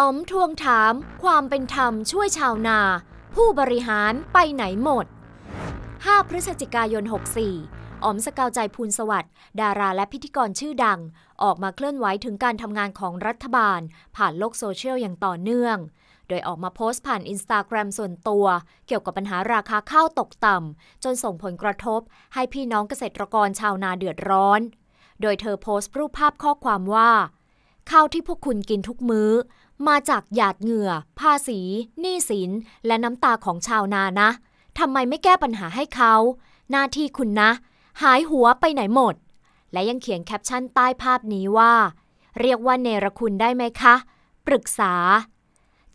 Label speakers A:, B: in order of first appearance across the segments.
A: อ๋อมทวงถาม ความเป็นธรรมช่วยชาวนา ผู้บริหารไปไหนหมด 5 พฤศจิกายน 64อ๋อมสกาวใจภูลสวัสดิ์ ดาราและพิธีกรชื่อดัง ออกมาเคลื่อนไหวถึงการทำงานของรัฐบาล ผ่านโลกโซเชียลอย่างต่อเนื่อง โดยออกมาโพสต์ผ่านอินสตาแกรมส่วนตัว เกี่ยวกับปัญหาราคาข้าวตกต่ำจนส่งผลกระทบ ให้พี่น้องเกษตรกรชาวนาเดือดร้อน โดยเธอโพสต์รูปภาพข้อความว่าข้าวที่พวกคุณกินทุกมื้อ มาจากหยาดเหงื่อภาษีหนี้สิน และน้ำตาของชาวนานะทำไมไม่แก้ปัญหาให้เขา หน้าที่คุณนะ หายหัวไปไหนหมด และยังเขียนแคปชั่นใต้ภาพนี้ว่า เรียกว่าเนรคุณได้ไหมคะ ปรึกษา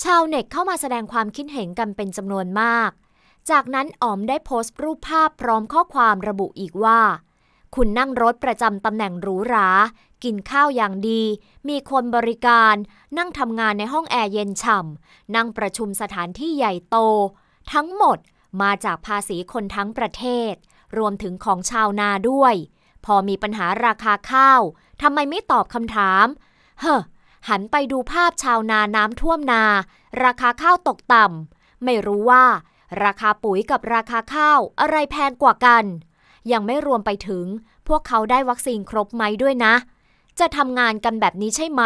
A: ชาวเน็ตเข้ามาแสดงความคิดเห็นกันเป็นจำนวนมาก จากนั้นอ๋อมได้โพสต์รูปภาพพร้อมข้อความระบุอีกว่า คุณนั่งรถประจำตำแหน่งหรูหรากินข้าวอย่างดี มีคนบริการ นั่งทำงานในห้องแอร์เย็นฉ่ำนั่งประชุมสถานที่ใหญ่โต ทั้งหมดมาจากภาษีคนทั้งประเทศ รวมถึงของชาวนาด้วย พอมีปัญหาราคาข้าวทำไมไม่ตอบคำถาม เฮ้อหันไปดูภาพชาวนาน้ำท่วมนา ราคาข้าวตกต่ำไม่รู้ว่า ราคาปุ๋ยกับราคาข้าวอะไรแพงกว่ากัน ยังไม่รวมไปถึงพวกเขาได้วัคซีนครบไหมด้วยนะจะทำงานกันแบบนี้ใช่ไหม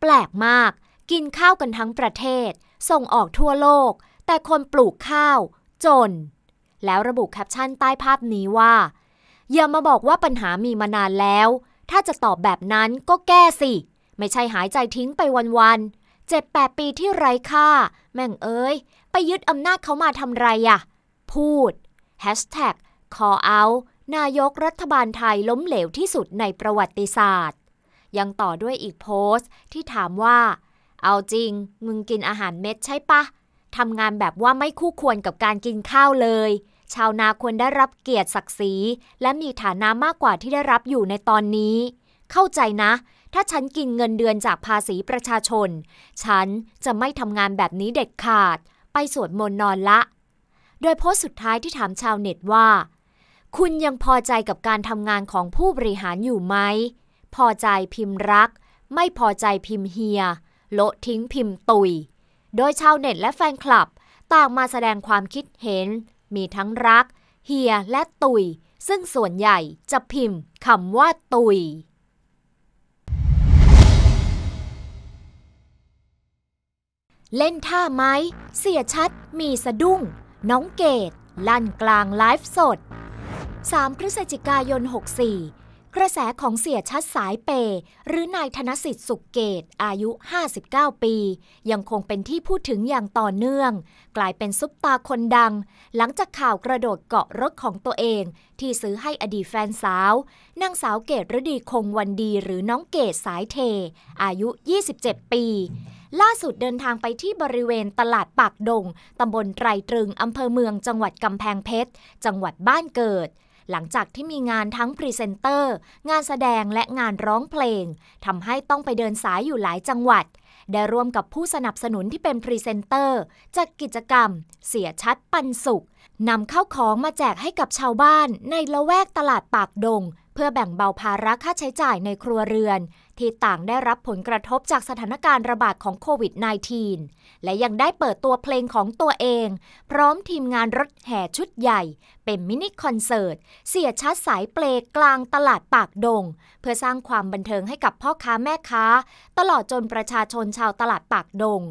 A: แปลกมาก กินข้าวกันทั้งประเทศ ส่งออกทั่วโลก แต่คนปลูกข้าว จน แล้วระบุแคปชั่นใต้ภาพนี้ว่าอย่ามาบอกว่าปัญหามีมานานแล้ว ถ้าจะตอบแบบนั้นก็แก้สิ ไม่ใช่หายใจทิ้งไปวันๆ เจ็ดแปดปีที่ไร้ค่า แม่งเอ้ย ไปยึดอำนาจเขามาทำไรอะพูด Hashtag call out นายกรัฐบาลไทยล้มเหลวที่สุดในประวัติศาสตร์ยังต่อด้วยอีกโพสต์ที่ถามว่า เอาจริง มึงกินอาหารเม็ดใช่ปะ ทำงานแบบว่าไม่คู่ควรกับการกินข้าวเลย ชาวนาควรได้รับเกียรติศักดิ์ศรีและมีฐานะมากกว่าที่ได้รับอยู่ในตอนนี้ เข้าใจนะ ถ้าฉันกินเงินเดือนจากภาษีประชาชน ฉันจะไม่ทำงานแบบนี้เด็ดขาด ไปสวดมนต์นอนละ โดยโพสต์สุดท้ายที่ถามชาวเน็ตว่า คุณยังพอใจกับการทำงานของผู้บริหารอยู่ไหมพอใจพิมพ์รัก ไม่พอใจพิมพ์เฮีย โละทิ้งพิมพ์ตุย โดยชาวเน็ตและแฟนคลับ ต่างมาแสดงความคิดเห็น มีทั้งรัก เฮียและตุย ซึ่งส่วนใหญ่จะพิมพ์คำว่าตุยเล่นท่าไม้ เสียชัด มีสะดุ้ง น้องเกดลั่นกลางไลฟ์สด 3 พฤศจิกายน 64กระแสของเสียชัดสายเป หรือนายธนสิทธิ์สุกเกต อายุ 59 ปี ยังคงเป็นที่พูดถึงอย่างต่อเนื่อง กลายเป็นซุปตาคนดัง หลังจากข่าวกระโดดเกาะรถของตัวเอง ที่ซื้อให้อดีตแฟนสาวนางสาวเกตฤดีคงวันดีหรือน้องเกตสายเท อายุ 27 ปี ล่าสุดเดินทางไปที่บริเวณตลาดปากดงตำบลไตรตรึงอำเภอเมืองจังหวัดกำแพงเพชรจังหวัดบ้านเกิดหลังจากที่มีงานทั้งพรีเซนเตอร์ งานแสดงและงานร้องเพลง ทำให้ต้องไปเดินสายอยู่หลายจังหวัด ได้ร่วมกับผู้สนับสนุนที่เป็นพรีเซนเตอร์จัดกกิจกรรม เสียชัดปันสุขนำเข้าของมาแจกให้กับชาวบ้านในละแวกตลาดปากดง เพื่อแบ่งเบาภาระค่าใช้จ่ายในครัวเรือนที่ต่างได้รับผลกระทบจากสถานการณ์ระบาดของโควิด -19 และยังได้เปิดตัวเพลงของตัวเอง พร้อมทีมงานรถแห่ชุดใหญ่ เป็นมินิคอนเสิร์ต เสียชัดสายเปลกกลางตลาดปากดง เพื่อสร้างความบันเทิงให้กับพ่อค้าแม่ค้า ตลอดจนประชาชนชาวตลาดปากดง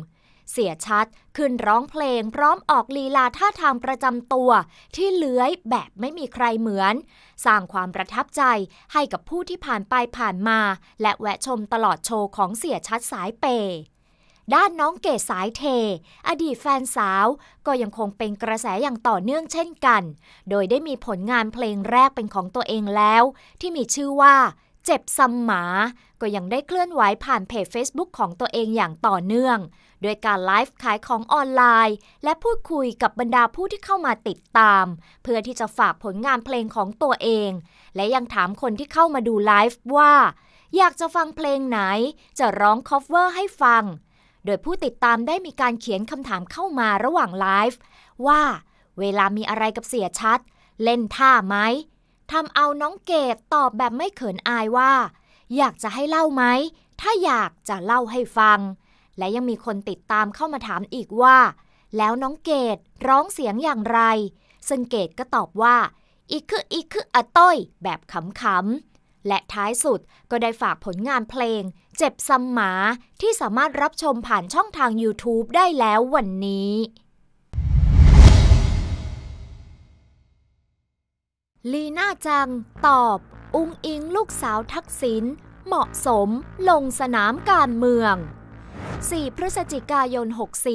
A: เสียชัดขึ้นร้องเพลงพร้อมออกลีลาท่าทางประจำตัว ที่เลื้อยแบบไม่มีใครเหมือน สร้างความประทับใจให้กับผู้ที่ผ่านไปผ่านมา และแวะชมตลอดโชว์ของเสียชัดสายเป ด้านน้องเกศสายเท อดีตแฟนสาว ก็ยังคงเป็นกระแสอย่างต่อเนื่องเช่นกัน โดยได้มีผลงานเพลงแรกเป็นของตัวเองแล้ว ที่มีชื่อว่าเจ็บซ้มหมา ก็ยังได้เคลื่อนไหวผ่านเพจ Facebook ของตัวเองอย่างต่อเนื่องด้วยการไลฟ์ขายของออนไลน์ และพูดคุยกับบรรดาผู้ที่เข้ามาติดตาม เพื่อที่จะฝากผลงานเพลงของตัวเอง และยังถามคนที่เข้ามาดูไลฟ์ว่า อยากจะฟังเพลงไหน จะร้องคอฟเวอร์ให้ฟัง โดยผู้ติดตามได้มีการเขียนคำถามเข้ามาระหว่างไลฟ์ว่า เวลามีอะไรกับเสียชัด เล่นท่าไหมทำเอาน้องเกดตอบแบบไม่เขินอายว่า อยากจะให้เล่าไหมถ้าอยากจะเล่าให้ฟังและยังมีคนติดตามเข้ามาถามอีกว่า แล้วน้องเกดร้องเสียงอย่างไรซึ่งเกดก็ตอบว่าอีคืออีคืออะต้อย แบบขำๆและท้ายสุดก็ได้ฝากผลงานเพลง เจ็บซัมหมาที่สามารถรับชมผ่านช่องทาง YouTube ได้แล้ววันนี้ ลีน่าจัง ตอบ อุงอิงลูกสาวทักษิณเหมาะสมลงสนามการเมือง4 พฤศจิกายน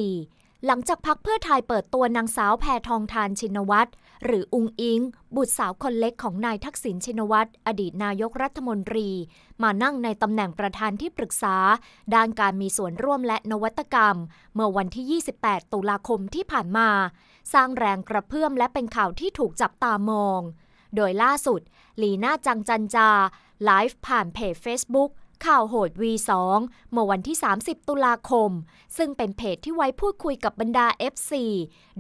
A: 64 หลังจากพักเพื่อไทยเปิดตัวนางสาวแพทองทานชินวัตรหรืออุงอิง บุตรสาวคนเล็กของนายทักษิณชินวัตรอดีตนายกรัฐมนตรี มานั่งในตำแหน่งประธานที่ปรึกษา ด้านการมีส่วนร่วมและนวัตกรรม เมื่อวันที่ 28 ตุลาคมที่ผ่านมา สร้างแรงกระเพื่อมและเป็นข่าวที่ถูกจับตามอง โดยล่าสุด ลีน่าจังจันจา ไลฟ์ผ่านเพจ Facebook ข่าวโหด V2 เมื่อวันที่ 30 ตุลาคม ซึ่งเป็นเพจที่ไว้พูดคุยกับบรรดา FC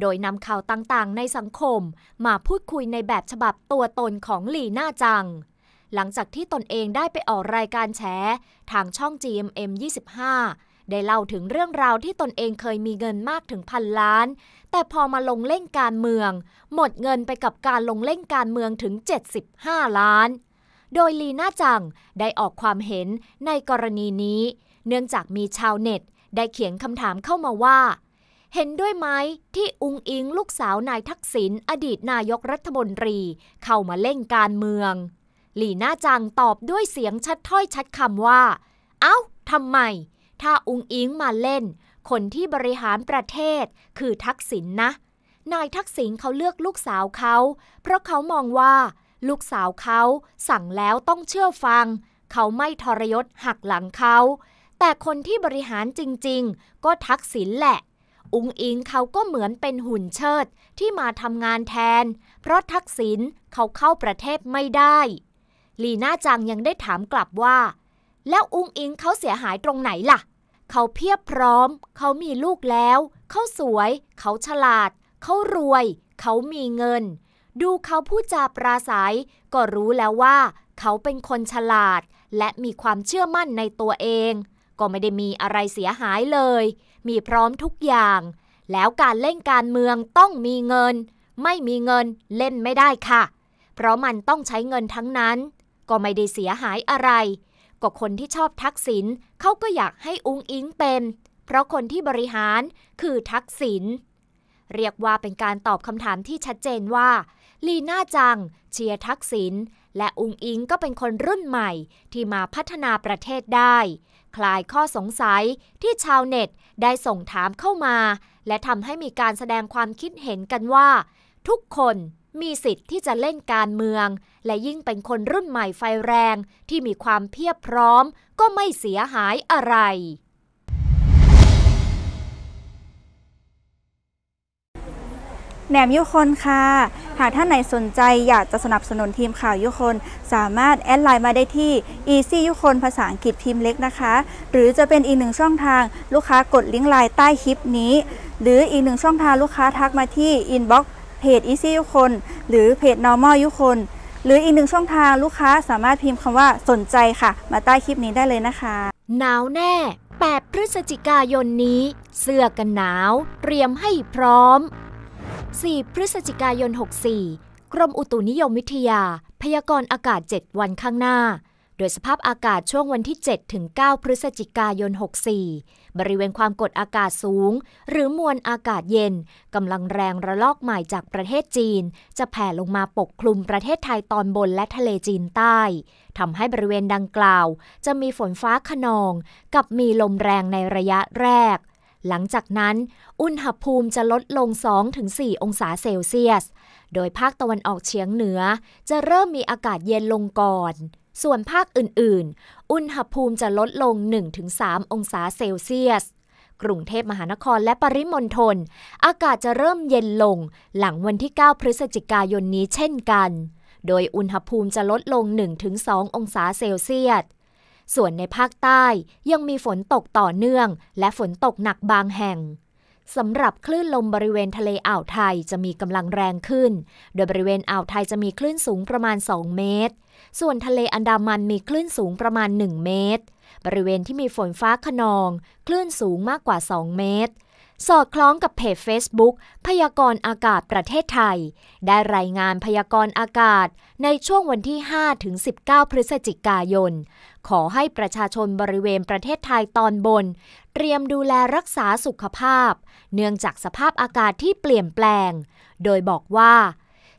A: โดยนำข่าวต่างๆในสังคม มาพูดคุยในแบบฉบับตัวตนของหลีหน้าจัง หลังจากที่ตนเองได้ไปออกรายการแฉทางช่อง GMM 25 ได้เล่าถึงเรื่องราวที่ตนเองเคยมีเงินมากถึงพันล้าน แต่พอมาลงเล่นการเมือง หมดเงินไปกับการลงเล่นการเมืองถึง 75 ล้านโดยลีน่าจังได้ออกความเห็นในกรณีนี้ เนื่องจากมีชาวเน็ตได้เขียนคำถามเข้ามาว่า เห็นด้วยไหมที่อุงอิงลูกสาวนายทักษิณอดีตนายกรัฐมนตรีเข้ามาเล่นการเมืองลีน่าจังตอบด้วยเสียงชัดถ้อยชัดคำว่า เอา้าทำไม ถ้าอุงอิงมาเล่น คนที่บริหารประเทศ คือทักษิณนนะนายทักษิณเขาเลือกลูกสาวเขาเพราะเขามองว่าลูกสาวเขาสั่งแล้วต้องเชื่อฟังเขาไม่ทรยศหักหลังเขาแต่คนที่บริหารจริงๆ ก็ทักษิณแหละ อุงอิงเขาก็เหมือนเป็นหุ่นเชิดที่มาทำงานแทน เพราะทักษิณเขาเข้าประเทศไม่ได้ ลีน่าจังยังได้ถามกลับว่า แล้วอุงอิงเขาเสียหายตรงไหนล่ะเขาเพียบพร้อม เขามีลูกแล้ว เขาสวยเขาฉลาดเขารวยเขามีเงินดูเขาพูดจาปราศัย ก็รู้แล้วว่า เขาเป็นคนฉลาด และมีความเชื่อมั่นในตัวเอง ก็ไม่ได้มีอะไรเสียหายเลย มีพร้อมทุกอย่าง แล้วการเล่นการเมืองต้องมีเงิน ไม่มีเงินเล่นไม่ได้ค่ะ เพราะมันต้องใช้เงินทั้งนั้น ก็ไม่ได้เสียหายอะไรก็คนที่ชอบทักษิณเขาก็อยากให้อุ้งอิงเป็น เพราะคนที่บริหารคือทักษิณเรียกว่าเป็นการตอบคำถามที่ชัดเจนว่าลีน่าจังเชียทักษิณและอุงอิงก็เป็นคนรุ่นใหม่ที่มาพัฒนาประเทศได้ คลายข้อสงสัยที่ชาวเน็ตได้ส่งถามเข้ามา และทำให้มีการแสดงความคิดเห็นกันว่า ทุกคนมีสิทธิ์ที่จะเล่นการเมือง และยิ่งเป็นคนรุ่นใหม่ไฟแรงที่มีความเพียบพร้อมก็ไม่เสียหายอะไรแหนมยุคนค่ะ หากท่านไหนสนใจอยากจะสนับสนุนทีมข่าวยุคนสามารถแอดไลน์มาได้ที่ easy ยุคนภาษาอังกฤษพิมพ์เล็กนะคะหรือจะเป็นอีกหนึ่งช่องทางลูกค้ากดลิงก์ไลน์ใต้คลิปนี้ หรืออีกหนึ่งช่องทางลูกค้าทักมาที่ inbox เพจ easy ยุคนหรือเพจ normal ยุคนหรืออีกหนึ่งช่องทางลูกค้าสามารถพิมพ์คำว่าสนใจค่ะ มาใต้คลิปนี้ได้เลยนะคะหนาวแน่8พฤศจิกายนนี้เสื้อกันหนาว เตรียมให้พร้อม4 พฤศจิกายน 64 กรมอุตุนิยมวิทยา พยากรณ์อากาศ 7 วันข้างหน้า โดยสภาพอากาศช่วงวันที่ 7 ถึง 9 พฤศจิกายน 64 บริเวณความกดอากาศสูงหรือมวลอากาศเย็น กำลังแรงระลอกใหม่จากประเทศจีน จะแผ่ลงมาปกคลุมประเทศไทยตอนบนและทะเลจีนใต้ ทำให้บริเวณดังกล่าวจะมีฝนฟ้าขนอง กับมีลมแรงในระยะแรกหลังจากนั้น อุณหภูมิจะลดลง 2-4 องศาเซลเซียส โดยภาคตะวันออกเฉียงเหนือ จะเริ่มมีอากาศเย็นลงก่อน ส่วนภาคอื่นๆ อุณหภูมิจะลดลง 1-3 องศาเซลเซียส กรุงเทพมหานครและปริมณฑลอากาศจะเริ่มเย็นลงหลังวันที่ 9 พฤศจิกายนนี้เช่นกัน โดยอุณหภูมิจะลดลง 1-2 องศาเซลเซียสส่วนในภาคใต้ยังมีฝนตกต่อเนื่อง และฝนตกหนักบางแห่งสำหรับคลื่นลมบริเวณทะเลอ่าวไทยจะมีกำลังแรงขึ้น โดยบริเวณอ่าวไทยจะมีคลื่นสูงประมาณ 2 เมตร ส่วนทะเลอันดามันมีคลื่นสูงประมาณ 1 เมตร บริเวณที่มีฝนฟ้าขนอง คลื่นสูงมากกว่า 2 เมตร สอดคล้องกับเพจ Facebook พยากรณ์อากาศประเทศไทย ได้รายงานพยากรณ์อากาศในช่วงวันที่5ถึง19 พฤศจิกายนขอให้ประชาชนบริเวณประเทศไทยตอนบน เตรียมดูแลรักษาสุขภาพ เนื่องจากสภาพอากาศที่เปลี่ยนแปลง โดยบอกว่า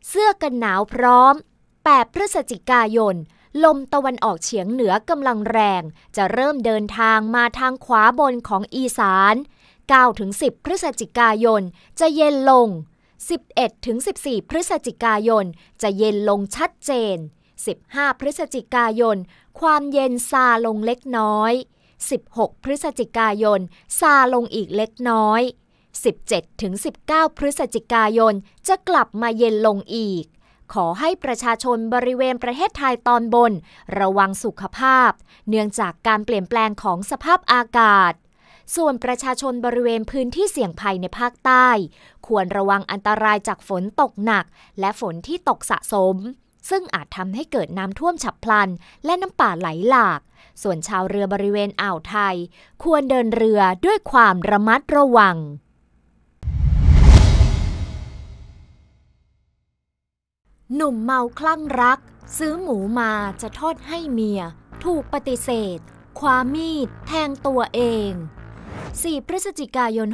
A: เสื้อกันหนาวพร้อม 8 พฤศจิกายน ลมตะวันออกเฉียงเหนือกำลังแรง จะเริ่มเดินทางมาทางขวาบนของอีสาน 9-10 พฤศจิกายนจะเย็นลง 11-14 พฤศจิกายนจะเย็นลงชัดเจน15พฤศจิกายน ความเย็นซาลงเล็กน้อย 16 พฤศจิกายน ซาลงอีกเล็กน้อย 17ถึง19 พฤศจิกายน จะกลับมาเย็นลงอีก ขอให้ประชาชนบริเวณประเทศไทยตอนบน ระวังสุขภาพ เนื่องจากการเปลี่ยนแปลงของสภาพอากาศ ส่วนประชาชนบริเวณพื้นที่เสี่ยงภัยในภาคใต้ ควรระวังอันตรายจากฝนตกหนักและฝนที่ตกสะสมซึ่งอาจทำให้เกิดน้ำท่วมฉับพลัน และน้ำป่าไหลหลาก ส่วนชาวเรือบริเวณอ่าวไทย ควรเดินเรือด้วยความระมัดระวัง หนุ่มเมาคลั่งรัก ซื้อหมูมาจะทอดให้เมีย ถูกปฏิเสธ ความมีดแทงตัวเอง 4 พฤศจิกายน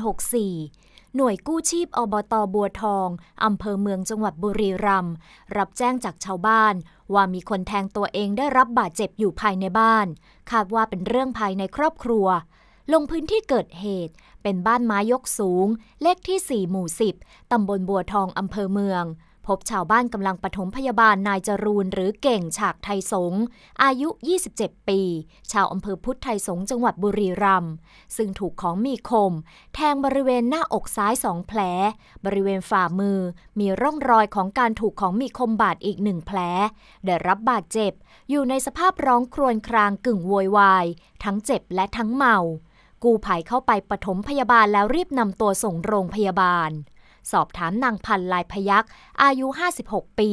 A: 64หน่วยกู้ชีพอบตบัวทอง อำเภอเมืองจังหวัดบุรีรัมย์รับแจ้งจากชาวบ้าน ว่ามีคนแทงตัวเองได้รับบาดเจ็บอยู่ภายในบ้าน คาดว่าเป็นเรื่องภายในครอบครัว ลงพื้นที่เกิดเหตุเป็นบ้านไม้ยกสูง เลขที่ 4 หมู่ 10 ตำบลบัวทอง อำเภอเมืองพบชาวบ้านกำลังปฐมพยาบาลนายจรูนหรือเก่งฉากไทยสง อายุ 27 ปี ชาวอำเภอพุทธไทยสง จังหวัดบุรีรัมย์ซึ่งถูกของมีคม แทงบริเวณหน้าอกซ้ายสองแผล บริเวณฝ่ามือมีร่องรอยของการถูกของมีคมบาดอีกหนึ่งแผล ได้รับบาดเจ็บ อยู่ในสภาพร้องครวญครางกึ่งโวยวายทั้งเจ็บและทั้งเมา กู้ภัยเข้าไปปฐมพยาบาลแล้วรีบนำตัวส่งโรงพยาบาลสอบถามนางพันลายพยักอายุ 56 ปี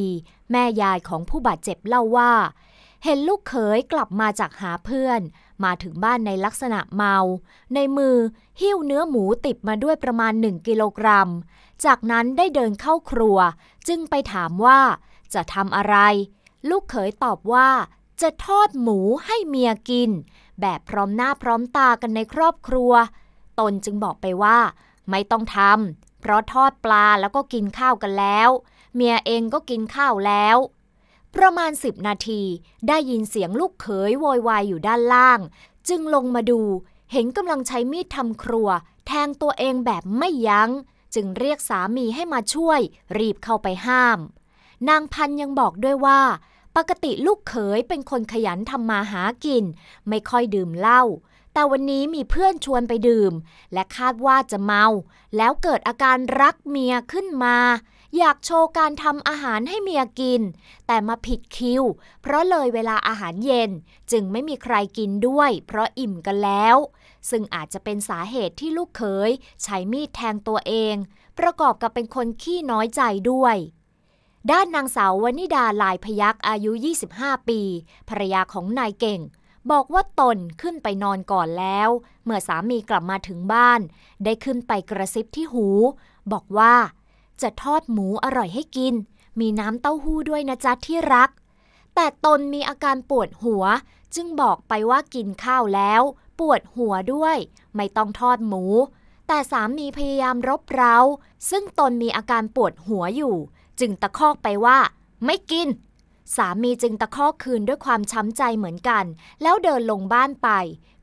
A: แม่ยายของผู้บาดเจ็บเล่าว่า เห็นลูกเขยกลับมาจากหาเพื่อน มาถึงบ้านในลักษณะเมา ในมือหิ้วเนื้อหมูติดมาด้วยประมาณ 1 กิโลกรัม จากนั้นได้เดินเข้าครัว จึงไปถามว่า จะทำอะไร ลูกเขยตอบว่า จะทอดหมูให้เมียกิน แบบพร้อมหน้าพร้อมตากันในครอบครัว ตนจึงบอกไปว่า ไม่ต้องทำเพราะทอดปลาแล้วก็กินข้าวกันแล้ว เมียเองก็กินข้าวแล้ว ประมาณสิบนาที ได้ยินเสียงลูกเขยโวยวายอยู่ด้านล่าง จึงลงมาดูเห็นกำลังใช้มีดทำครัว แทงตัวเองแบบไม่ยัง้ง จึงเรียกสามีให้มาช่วย รีบเข้าไปห้าม นางพันยังบอกด้วยว่า ปกติลูกเขยเป็นคนขยันทำมาหากิน ไม่ค่อยดื่มเหล้าแต่วันนี้มีเพื่อนชวนไปดื่ม และคาดว่าจะเมา แล้วเกิดอาการรักเมียขึ้นมา อยากโชว์การทำอาหารให้เมียกิน แต่มาผิดคิว เพราะเลยเวลาอาหารเย็นจึงไม่มีใครกินด้วยเพราะอิ่มกันแล้ว ซึ่งอาจจะเป็นสาเหตุที่ลูกเขยใช้มีดแทงตัวเอง ประกอบกับเป็นคนขี้น้อยใจด้วย ด้านนางสาววนิดาลายพยักอายุ 25 ปีภรรยาของนายเก่งบอกว่าตนขึ้นไปนอนก่อนแล้ว เมื่อสามีกลับมาถึงบ้าน ได้ขึ้นไปกระซิบที่หู บอกว่า จะทอดหมูอร่อยให้กิน มีน้ำเต้าหู้ด้วยนะจ๊ะที่รัก แต่ตนมีอาการปวดหัวจึงบอกไปว่ากินข้าวแล้ว ปวดหัวด้วย ไม่ต้องทอดหมู แต่สามีพยายามรบเร้า ซึ่งตนมีอาการปวดหัวอยู่ จึงตะคอกไปว่า ไม่กินสามีจึงตะคอกคืนด้วยความช้ำใจเหมือนกัน แล้วเดินลงบ้านไป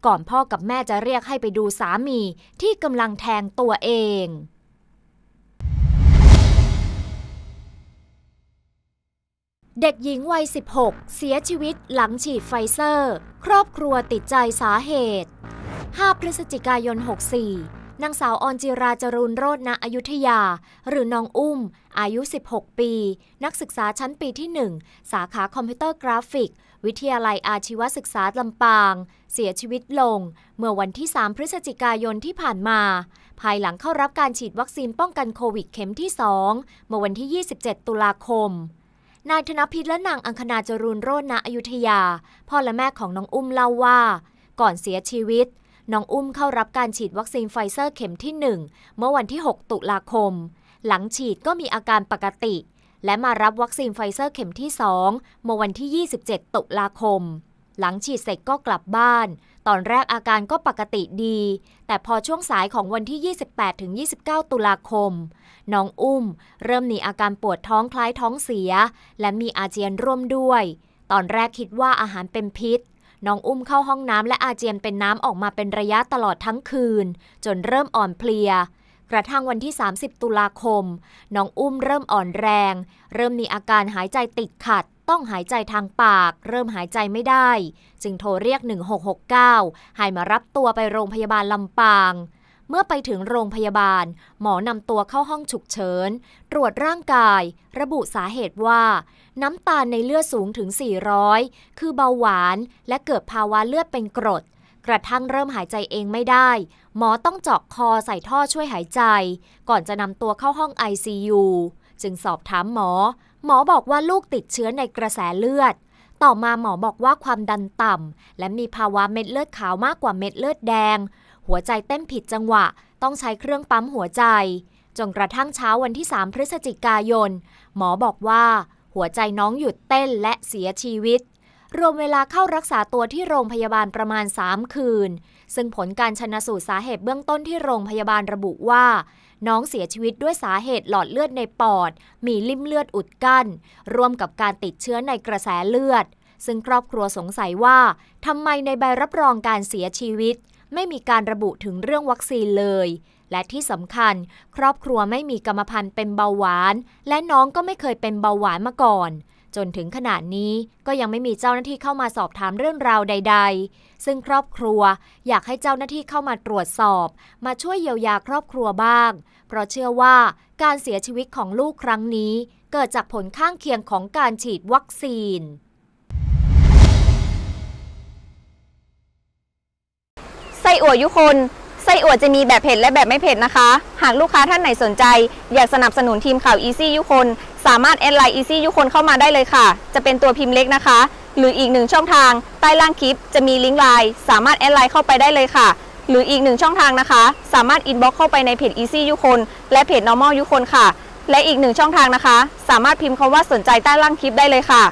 A: ก่อนพ่อกับแม่จะเรียกให้ไปดูสามีที่กำลังแทงตัวเอง เด็กหญิงวัย 16 เสียชีวิตหลังฉีดไฟเซอร์ ครอบครัวติดใจสาเหตุ 5 พฤศจิกายน 64นางสาวออนจิราจรุนโรจนอยุธยา หรือน้องอุ้ม อายุ 16 ปี นักศึกษาชั้นปีที่ 1 สาขาคอมพิวเตอร์กราฟิก วิทยาลัยอาชีวศึกษาลำปาง เสียชีวิตลง เมื่อวันที่ 3 พฤศจิกายนที่ผ่านมา ภายหลังเข้ารับการฉีดวัคซีนป้องกันโควิดเข็มที่ 2 เมื่อวันที่ 27 ตุลาคม นายธนพิษและนางอังคณาจรุนโรจนอยุธยา พ่อและแม่ของน้องอุ้มเล่าว่า ก่อนเสียชีวิตน้องอุ้มเข้ารับการฉีดวัคซีนไฟเซอร์เข็มที่1 เมื่อวันที่ 6 ตุลาคม หลังฉีดก็มีอาการปกติ และมารับวัคซีนไฟเซอร์เข็มที่ 2 เมื่อวันที่ 27 ตุลาคม หลังฉีดเสร็จก็กลับบ้าน ตอนแรกอาการก็ปกติดี แต่พอช่วงสายของวันที่ 28-29 ตุลาคม น้องอุ้มเริ่มมีอาการปวดท้องคล้ายท้องเสีย และมีอาเจียนร่วมด้วย ตอนแรกคิดว่าอาหารเป็นพิษน้องอุ้มเข้าห้องน้ำและอาเจียนเป็นน้ำออกมาเป็นระยะตลอดทั้งคืน จนเริ่มอ่อนเพลีย กระทั่งวันที่ 30 ตุลาคม น้องอุ้มเริ่มอ่อนแรง เริ่มมีอาการหายใจติดขัด ต้องหายใจทางปาก เริ่มหายใจไม่ได้ จึงโทรเรียก 1669ให้มารับตัวไปโรงพยาบาลลำปางเมื่อไปถึงโรงพยาบาล หมอนำตัวเข้าห้องฉุกเฉินตรวจร่างกาย ระบุสาเหตุว่า น้ำตาลในเลือดสูงถึง 400 คือเบาหวานและเกิดภาวะเลือดเป็นกรด กระทั่งเริ่มหายใจเองไม่ได้ หมอต้องเจาะคอใส่ท่อช่วยหายใจ ก่อนจะนำตัวเข้าห้อง ICU จึงสอบถามหมอ หมอบอกว่าลูกติดเชื้อในกระแสเลือด ต่อมาหมอบอกว่าความดันต่ำและมีภาวะเม็ดเลือดขาวมากกว่าเม็ดเลือดแดงหัวใจเต้นผิดจังหวะต้องใช้เครื่องปั๊มหัวใจจนกระทั่งเช้าวันที่ 3พฤศจิกายน หมอบอกว่า หัวใจน้องหยุดเต้นและเสียชีวิต รวมเวลาเข้ารักษาตัวที่โรงพยาบาลประมาณ 3 คืน ซึ่งผลการชนะสูตรสาเหตุเบื้องต้นที่โรงพยาบาลระบุว่า น้องเสียชีวิตด้วยสาเหตุหลอดเลือดในปอด มีลิ่มเลือดอุดกั้นร่วมกับการติดเชื้อในกระแสเลือด ซึ่งครอบครัวสงสัยว่าทำไมในใบรับรองการเสียชีวิตไม่มีการระบุถึงเรื่องวัคซีนเลย และที่สำคัญครอบครัวไม่มีกรรมพันธุ์เป็นเบาหวาน และน้องก็ไม่เคยเป็นเบาหวานมาก่อน จนถึงขนาดนี้ก็ยังไม่มีเจ้าหน้าที่เข้ามาสอบถามเรื่องราวใด ๆ ซึ่งครอบครัวอยากให้เจ้าหน้าที่เข้ามาตรวจสอบ มาช่วยเยียวยาครอบครัวบ้าง เพราะเชื่อว่า การเสียชีวิตของลูกครั้งนี้ เกิดจากผลข้างเคียงของการฉีดวัคซีนไส้อั่วยุคนไส้อั่วจะมีแบบเผ็ด และแบบไม่เผ็ดนะคะ หากลูกค้าท่านไหนสนใจ อยากสนับสนุนทีมข่าวอีซี่ยุคนสามารถแอดไลน์อีซี่ยุคนเข้ามาได้เลยค่ะจะเป็นตัวพิมพ์เล็กนะคะ หรืออีกหนึ่งช่องทาง ใต้ล่างคลิปจะมีลิงก์ไลน์สามารถแอดไลน์เข้าไปได้เลยค่ะ หรืออีกหนึ่งช่องทางนะคะ สามารถอินบ็อกเข้าไปในเพจ Easy ยุคนและเพจ Normal ยุคนค่ะและอีกหนึ่งช่องทางนะคะ สามารถพิมพ์คำว่าสนใจใต้ล่างคลิปได้เลยค่ะ